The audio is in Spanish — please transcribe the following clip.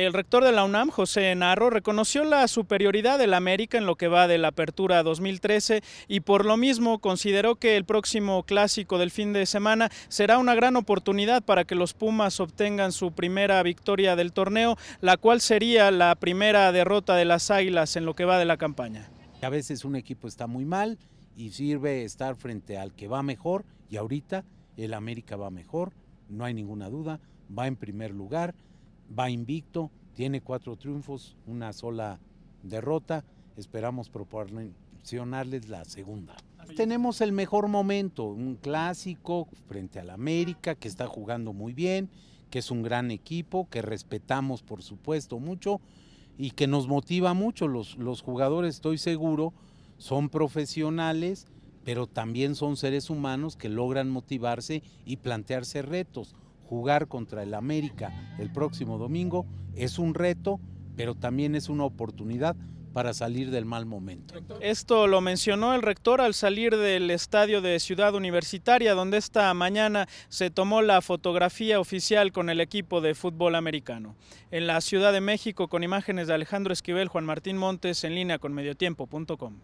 El rector de la UNAM, José Narro, reconoció la superioridad del América en lo que va de la apertura 2013 y por lo mismo consideró que el próximo clásico del fin de semana será una gran oportunidad para que los Pumas obtengan su primera victoria del torneo, la cual sería la primera derrota de las Águilas en lo que va de la campaña. A veces un equipo está muy mal y sirve estar frente al que va mejor y ahorita el América va mejor, no hay ninguna duda, va en primer lugar va invicto, tiene cuatro triunfos, una sola derrota. Esperamos proporcionarles la segunda. Tenemos el mejor momento, un clásico frente al América que está jugando muy bien, que es un gran equipo, que respetamos por supuesto mucho y que nos motiva mucho. Los, los jugadores, estoy seguro, son profesionales, pero también son seres humanos que logran motivarse y plantearse retos jugar contra el América el próximo domingo es un reto, pero también es una oportunidad para salir del mal momento. Esto lo mencionó el rector al salir del estadio de Ciudad Universitaria, donde esta mañana se tomó la fotografía oficial con el equipo de fútbol americano. En la Ciudad de México, con imágenes de Alejandro Esquivel, Juan Martín Montes, en línea con mediotiempo.com.